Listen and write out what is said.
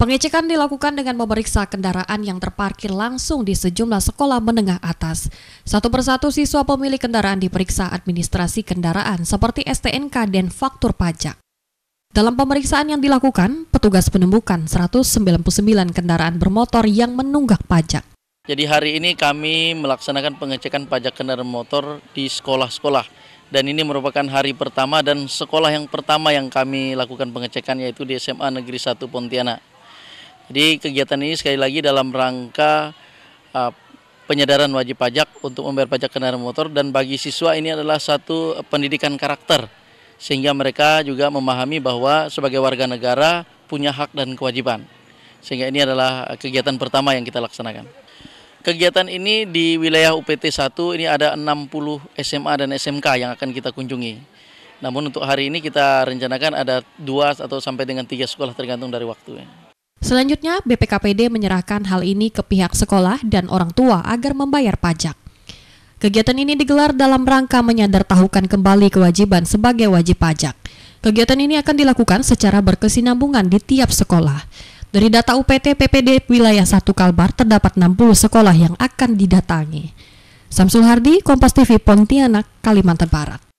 Pengecekan dilakukan dengan memeriksa kendaraan yang terparkir langsung di sejumlah sekolah menengah atas. Satu persatu siswa pemilik kendaraan diperiksa administrasi kendaraan seperti STNK dan faktur pajak. Dalam pemeriksaan yang dilakukan, petugas menemukan 199 kendaraan bermotor yang menunggak pajak. Jadi hari ini kami melaksanakan pengecekan pajak kendaraan motor di sekolah-sekolah. Dan ini merupakan hari pertama dan sekolah yang pertama yang kami lakukan pengecekan yaitu di SMA Negeri 1 Pontianak. Jadi kegiatan ini sekali lagi dalam rangka uh, penyadaran wajib pajak untuk membayar pajak kendaraan motor dan bagi siswa ini adalah satu pendidikan karakter sehingga mereka juga memahami bahwa sebagai warga negara punya hak dan kewajiban. Sehingga ini adalah uh, kegiatan pertama yang kita laksanakan. Kegiatan ini di wilayah UPT 1 ini ada 60 SMA dan SMK yang akan kita kunjungi. Namun untuk hari ini kita rencanakan ada dua atau sampai dengan tiga sekolah tergantung dari waktunya. Selanjutnya, BPKPD menyerahkan hal ini ke pihak sekolah dan orang tua agar membayar pajak. Kegiatan ini digelar dalam rangka menyadartahukan kembali kewajiban sebagai wajib pajak. Kegiatan ini akan dilakukan secara berkesinambungan di tiap sekolah. Dari data UPT PPD Wilayah 1 Kalbar terdapat 60 sekolah yang akan didatangi. Samsul Hardi, Kompas TV Pontianak, Kalimantan Barat.